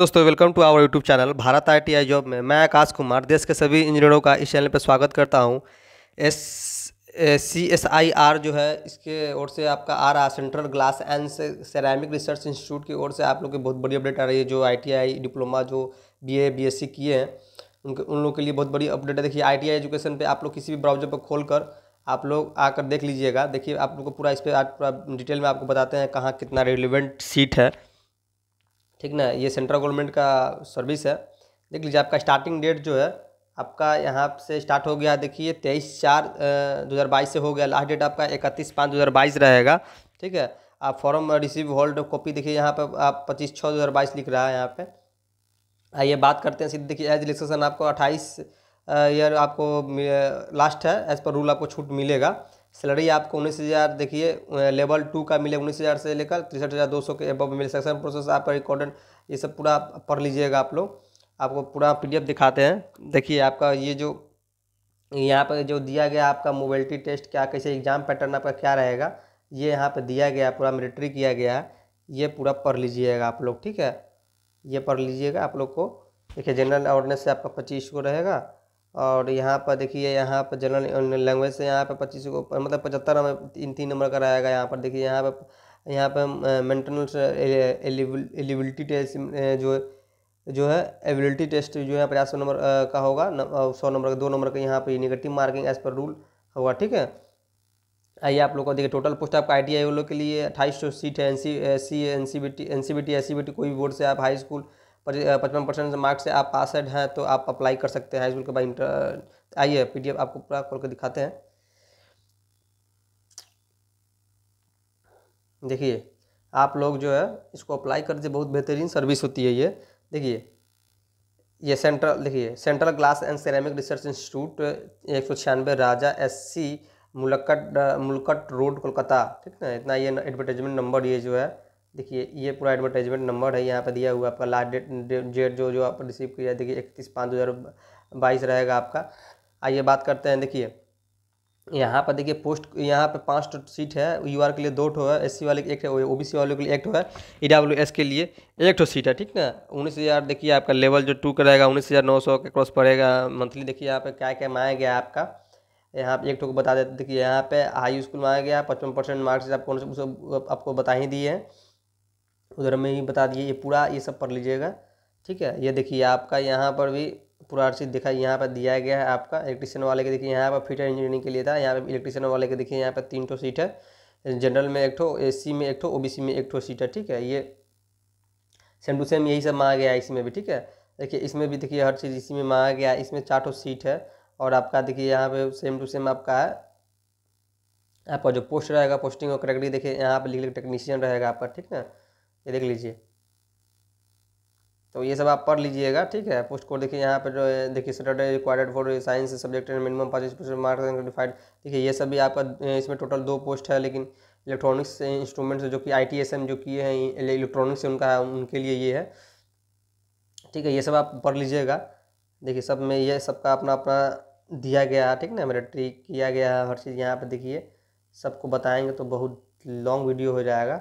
दोस्तों welcome to our YouTube channel Bharat ITI job में मैं आकाश कुमार देश के सभी इंजीनियरों का इस चैनल पर स्वागत करता हूं S C S I R जो है इसके ओर से आपका आ रहा central glass and ceramic research institute की ओर से आप लोग की बहुत बड़ी अपडेट आ रही है जो आईटीआई डिप्लोमा जो एस सी किए हैं उनके उन लोग के लिए बहुत बड़ी अपडेट है देखिए आई एजुकेशन पर आप लोग किसी भी ब्राउजर पर खोल कर आप लोग आकर देख लीजिएगा देखिए आप लोग को पूरा इस पर पूरा डिटेल में आपको बताते हैं कहाँ कितना रेलिवेंट सीट है ठीक ना ये सेंट्रल गवर्नमेंट का सर्विस है देख लीजिए आपका स्टार्टिंग डेट जो है आपका यहाँ से स्टार्ट हो गया देखिए तेईस चार दो हज़ार बाईस से हो गया लास्ट डेट आपका इकतीस पाँच दो हज़ार बाईस रहेगा ठीक है आप फॉर्म रिसीव होल्ड कॉपी देखिए यहाँ पर आप पच्चीस छः दो हज़ार बाईस लिख रहा है यहाँ पे आइए बात करते हैं सीधे देखिए एज रिलेक्सेशन आपको अट्ठाईस ईयर आपको लास्ट है एज पर रूल आपको छूट मिलेगा सैलरी आपको उन्नीस हज़ार देखिए लेवल टू का मिले उन्नीस हज़ार से लेकर तिरसठ हज़ार दो सौ के अब मिले सेक्शन प्रोसेस आपका रिकॉर्डेंट ये सब पूरा पढ़ लीजिएगा आप लोग आपको पूरा पीडीएफ दिखाते हैं देखिए आपका ये जो यहाँ पर जो दिया गया आपका मोबिलिटी टेस्ट क्या कैसे एग्ज़ाम पैटर्न आपका क्या रहेगा ये यहाँ पर दिया गया पूरा मिलिट्री किया गया है ये पूरा पढ़ लीजिएगा आप लोग ठीक है ये पढ़ लीजिएगा आप लोग को देखिए जनरल अवेयरनेस से आपका पच्चीस को रहेगा और यहाँ पर देखिए यहाँ पर जनरल लैंग्वेज से यहाँ पर पच्चीस को मतलब पचहत्तर हमें तीन तीन नंबर का रहेगा यहाँ पर देखिए यहाँ पर यहाँ पर मेंटेनेंस एलिबिलिटी टेस्ट जो जो है एबिलिटी टेस्ट जो है पचास नंबर का होगा सौ नंबर का दो नंबर का यहाँ पर negative marking as per rule होगा ठीक है आइए आप लोग को देखिए टोटल पोस्ट आपका आई टी आई वो लोग के लिए अट्ठाईस सौ सीट है N C C N C B T N C B T S C B T कोई बोर्ड से आप हाई स्कूल पचपन परसेंट मार्क्स से आप पासड हैं तो आप अप्लाई कर सकते हैं हाई स्कूल के बाद इंटर आइए पीडीएफ आपको पूरा खोल कर दिखाते हैं देखिए आप लोग जो है इसको अप्लाई कर दीजिए बहुत बेहतरीन सर्विस होती है ये देखिए ये सेंट्रल देखिए central glass and ceramic research institute एक सौ छियानवे राजा एस सी मुलक्कट मुलक्कट रोड कोलकाता ठीक ना इतना ये एडवर्टाइजमेंट नंबर ये जो है देखिए ये पूरा एडवर्टाइजमेंट नंबर है यहाँ पर दिया हुआ आपका लास्ट डेट डेट जो जो आप रिसीव किया देखिए इकतीस पाँच दो हज़ार बाईस रहेगा आपका आइए बात करते हैं देखिए यहाँ पर देखिए पोस्ट यहाँ पर पाँच तो सीट है यू आर के लिए दो ठो है एस सी वाले एक है ओ बी सी वाले के लिए एक ठो है ई डब्ल्यू एस के लिए एक ठो सीट है ठीक ना उन्नीस हज़ार देखिए आपका लेवल जो टू का रहेगा उन्नीस हज़ार नौ सौ के क्रॉस पड़ेगा मंथली देखिए यहाँ पे क्या क्या माया गया आपका यहाँ पर एक ठो को बता देते देखिए यहाँ पे हाई स्कूल में आया गया पचपन परसेंट मार्क्स आपको आपको बता ही दिए हैं उधर में ही बता दिए ये पूरा ये सब पढ़ लीजिएगा ठीक है ये देखिए आपका यहाँ पर भी पूरा हर चीज़ दिखाई यहाँ पर दिया गया है आपका इलेक्ट्रिशियन वाले के देखिए यहाँ पर फिटर इंजीनियरिंग के लिए था यहाँ पर इलेक्ट्रिशियन वाले के देखिए यहाँ पर तीन ठो सीट है जनरल में एक ठो एस में एक ठो ओ में एक ठो सीट है ठीक है ये सेम टू सेम यही सब मांगा गया है इसी में भी ठीक है देखिए इसमें भी देखिए हर चीज़ इसी में मांगा गया है इसमें चार ठो सीट है और आपका देखिए यहाँ पर सेम टू सेम आपका है आपका जो पोस्ट रहेगा पोस्टिंग और करेक्टली देखिए यहाँ पर लिख लिख टेक्नीशियन रहेगा आपका ठीक है ये देख लीजिए तो ये सब आप पढ़ लीजिएगा ठीक है पोस्ट कोड देखिए यहाँ पर जो है देखिए Saturday required for science subject and minimum पच्चीस परसेंट मार्क्स डिफाइड देखिए ये सब भी आपका इसमें टोटल दो पोस्ट है लेकिन इलेक्ट्रॉनिक्स इंस्ट्रूमेंट्स जो कि आई टी एस एम जो किए हैं इलेक्ट्रॉनिक्स से उनका उनके लिए ये है ठीक है ये सब आप पढ़ लीजिएगा देखिए सब में ये सबका अपना अपना दिया गया है ठीक ना मेरा ट्री किया गया है हर चीज़ यहाँ पर देखिए सबको बताएंगे तो बहुत लॉन्ग वीडियो हो जाएगा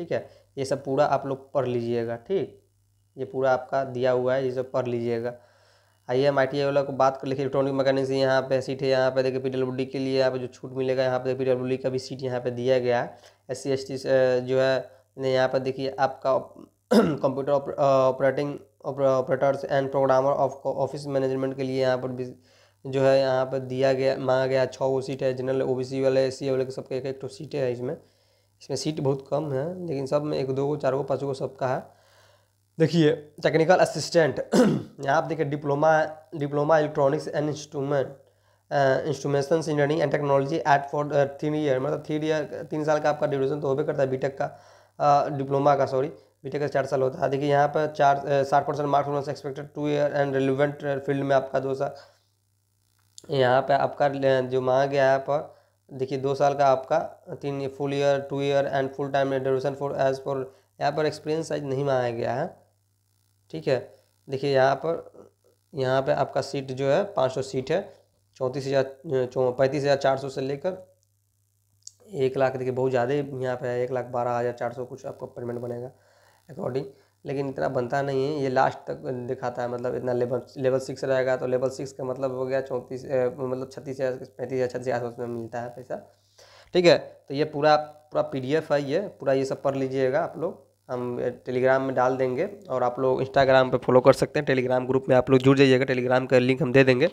ठीक है ये सब पूरा आप लोग पढ़ लीजिएगा ठीक ये पूरा आपका दिया हुआ है ये सब पढ़ लीजिएगा आई एम आई टी वाला को बात कर लिखिए इलेक्ट्रॉनिक मैकेनिक यहाँ पे सीट है यहाँ पे देखिए पी डब्ल्यू डी के लिए यहाँ पे जो छूट मिलेगा यहाँ पे पी डब्ल्यू डी का भी सीट यहाँ पे दिया गया है एस सी एस टी जो है यहाँ पे देखिए आपका computer operating operators and programmer of office management के लिए यहाँ पर भी जो है यहाँ पर दिया गया मांगा गया छः वो सीट है जनरल ओ बी सी वाले एस सी वाले सबके एक एक तो सीटें हैं इसमें इसमें सीट बहुत कम है लेकिन सब में एक दो गो चार गो पाँच गो सब का है देखिए टेक्निकल असिस्टेंट यहाँ आप देखिए diploma diploma electronics and instrument instrument engineering and technology at for three year मतलब थ्री ईयर तीन साल का आपका ड्यूरेशन तो भी करता है बीटेक का डिप्लोमा uh, का सॉरी बीटेक का चार साल होता है देखिए यहाँ पर चार uh, साठ परसेंट मार्क्स होना expected two year and relevant field में आपका दो साल यहाँ uh, पर आपका जो मांगा गया है पर देखिए दो साल का आपका तीन full year two year and full time duration for age for यहाँ पर एक्सपीरियंस साइज नहीं मांगा गया है ठीक है देखिए यहाँ पर यहाँ पे आपका सीट जो है पाँच सौ सीट है चौंतीस हज़ार पैंतीस हज़ार चार सौ से लेकर एक लाख देखिए बहुत ज़्यादा यहाँ पे है एक लाख बारह हज़ार चार सौ कुछ आपका पेमेंट बनेगा अकॉर्डिंग लेकिन इतना बनता नहीं है ये लास्ट तक दिखाता है मतलब इतना लेवल लेवल सिक्स रहेगा तो लेवल सिक्स का मतलब हो गया चौंतीस मतलब छत्तीस हज़ार पैंतीस हज़ार छत्तीस हज़ार आसपास में मिलता है पैसा ठीक है तो ये पूरा पूरा पीडीएफ है ये पूरा ये सब पढ़ लीजिएगा आप लोग हम टेलीग्राम में डाल देंगे और आप लोग इंस्टाग्राम पर फॉलो कर सकते हैं टेलीग्राम ग्रुप में आप लोग जुड़ जाइएगा टेलीग्राम का लिंक हम दे देंगे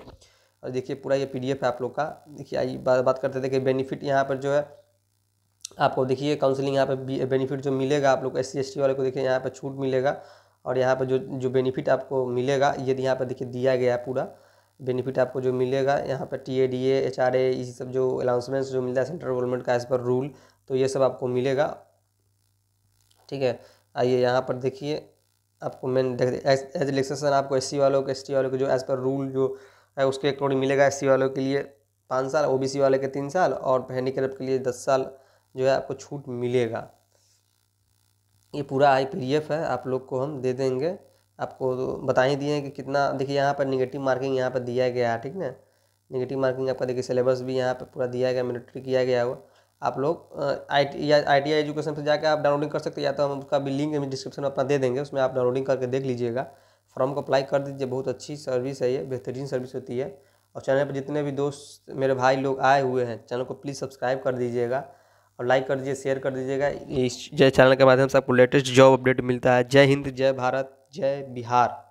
और देखिए पूरा ये पीडीएफ है आप लोग का देखिए आई बात बात करते थे कि बेनिफिट यहाँ पर जो है आपको देखिए काउंसलिंग यहाँ पे बेनिफिट जो मिलेगा आप लोग एस सी वाले को देखिए यहाँ पे छूट मिलेगा और यहाँ पे जो जो बेनिफिट आपको मिलेगा ये यहाँ पे देखिए दिया गया है पूरा बेनिफिट आपको जो मिलेगा यहाँ पर T A D H R A ये सब जो अनाउंसमेंट्स जो मिलता है सेंट्रल गवर्नमेंट का एज पर रूल तो ये सब आपको मिलेगा ठीक है आइए यहाँ पर देखिए आपको मेन एज रिलेक्सेशन आपको एस वालों को एस वालों को जो एज पर रूल जो है उसके अकॉर्डिंग मिलेगा एस वालों के लिए पाँच साल ओ वाले के तीन साल और हैंडीक्राफ्ट के लिए दस साल जो है आपको छूट मिलेगा ये पूरा आई पी है आप लोग को हम दे देंगे आपको तो बता ही दिए हैं कि कितना देखिए यहाँ पर निगेटिव मार्किंग यहाँ पर दिया गया है ठीक ना निगेटिव मार्किंग आपका देखिए सिलेबस भी यहाँ पर पूरा दिया गया मिलिट्री किया गया हुआ आप लोग आई टी या आई टी आई एजुकेशन पर जाकर आप डाउनलोडिंग कर सकते हैं या तो हम उसका भी लिंक डिस्क्रिप्शन में अपना दे देंगे उसमें आप डाउनलोडिंग करके देख लीजिएगा फॉर्म को अप्लाई कर दीजिए बहुत अच्छी सर्विस है ये बेहतरीन सर्विस होती है और चैनल पर जितने भी दोस्त मेरे भाई लोग आए हुए हैं चैनल को प्लीज़ सब्सक्राइब कर दीजिएगा और लाइक कर दीजिए शेयर कर दीजिएगा इस जय चैनल के माध्यम से आपको लेटेस्ट जॉब अपडेट मिलता है जय हिंद जय भारत जय बिहार